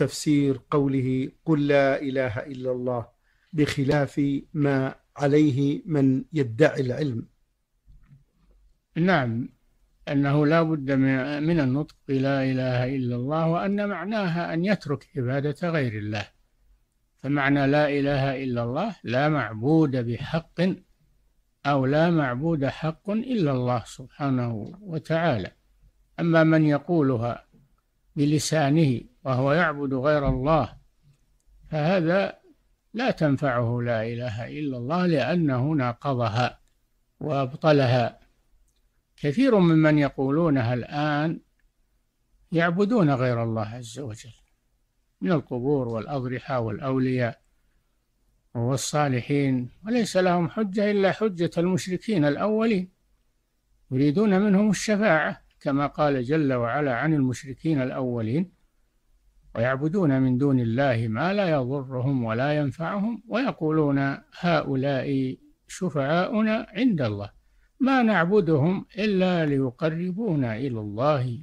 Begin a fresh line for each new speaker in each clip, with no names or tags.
تفسير قوله قل لا إله إلا الله بخلاف ما عليه من يدعي العلم نعم أنه لا بد من النطق بلا إله إلا الله وأن معناها أن يترك عبادة غير الله فمعنى لا إله إلا الله لا معبود بحق أو لا معبود حق إلا الله سبحانه وتعالى أما من يقولها بلسانه وهو يعبد غير الله فهذا لا تنفعه لا إله إلا الله لأنه ناقضها وأبطلها كثير ممن يقولونها الآن يعبدون غير الله عز وجل من القبور والأضرحة والأولياء والصالحين وليس لهم حجة إلا حجة المشركين الأولين يريدون منهم الشفاعة كما قال جل وعلا عن المشركين الأولين ويعبدون من دون الله ما لا يضرهم ولا ينفعهم ويقولون هؤلاء شفعاؤنا عند الله ما نعبدهم إلا ليقربونا إلى الله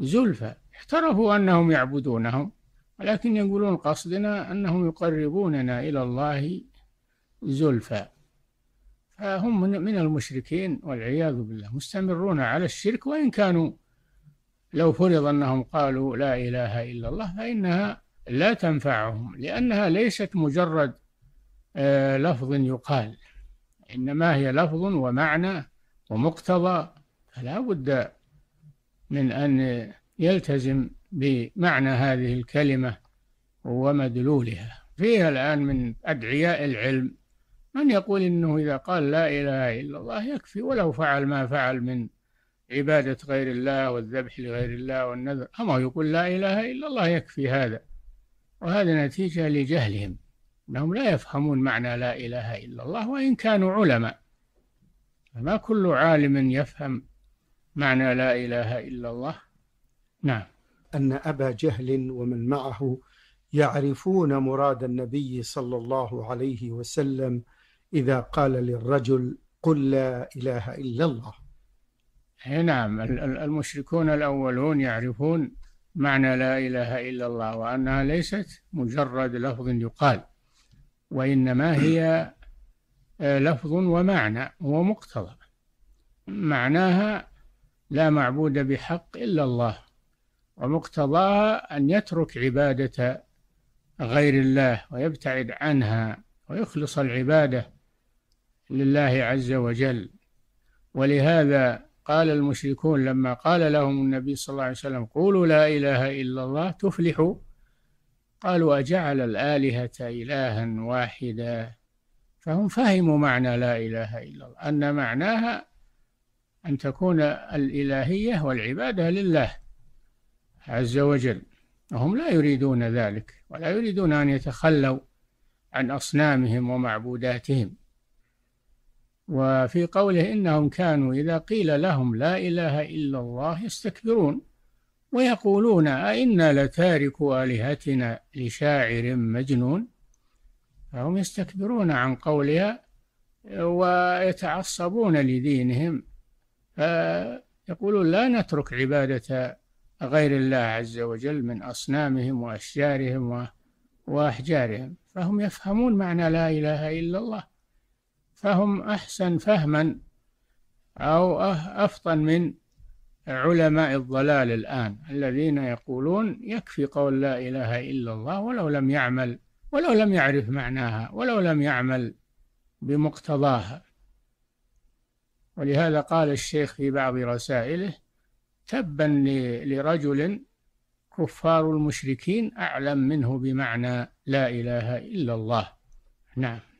زلفى احترفوا أنهم يعبدونهم ولكن يقولون قصدنا أنهم يقربوننا إلى الله زلفى فهم من المشركين والعياذ بالله مستمرون على الشرك وإن كانوا لو فرض أنهم قالوا لا إله إلا الله فإنها لا تنفعهم لأنها ليست مجرد آه، لفظ يقال إنما هي لفظ ومعنى ومقتضى فلا بد من أن يلتزم بمعنى هذه الكلمة ومدلولها فيها الآن من أدعياء العلم من يقول إنه إذا قال لا إله إلا الله يكفي ولو فعل ما فعل من عبادة غير الله والذبح لغير الله والنذر أما يقول لا إله إلا الله يكفي هذا وهذا نتيجة لجهلهم أنهم لا يفهمون معنى لا إله إلا الله وإن كانوا علماء فما كل عالم يفهم معنى لا إله إلا الله نعم أن أبا جهل ومن معه يعرفون مراد النبي صلى الله عليه وسلم إذا قال للرجل قل لا إله إلا الله إيه نعم المشركون الأولون يعرفون معنى لا إله إلا الله وأنها ليست مجرد لفظ يقال وإنما هي آه، لفظ ومعنى ومقتضى معناها لا معبود بحق إلا الله ومقتضاها أن يترك عبادة غير الله ويبتعد عنها ويخلص العبادة لله عز وجل ولهذا قال المشركون لما قال لهم النبي صلى الله عليه وسلم قولوا لا إله إلا الله تفلحوا قالوا أجعل الآلهة إلها واحدا فهم فهموا معنى لا إله إلا الله أن معناها أن تكون الإلهية والعبادة لله عز وجل وهم لا يريدون ذلك ولا يريدون أن يتخلوا عن أصنامهم ومعبوداتهم وفي قوله إنهم كانوا إذا قيل لهم لا إله إلا الله يستكبرون ويقولون أئنا لتاركوا آلهتنا لشاعر مجنون فهم يستكبرون عن قولها ويتعصبون لدينهم فيقولون لا نترك عبادة غير الله عز وجل من أصنامهم وأشجارهم وأحجارهم فهم يفهمون معنى لا إله إلا الله فهم أحسن فهما أو أه- أفطن من علماء الضلال الآن الذين يقولون يكفي قول لا إله إلا الله ولو لم يعمل ولو لم يعرف معناها ولو لم يعمل بمقتضاها ولهذا قال الشيخ في بعض رسائله تبا لرجل كفار المشركين أعلم منه بمعنى لا إله إلا الله نعم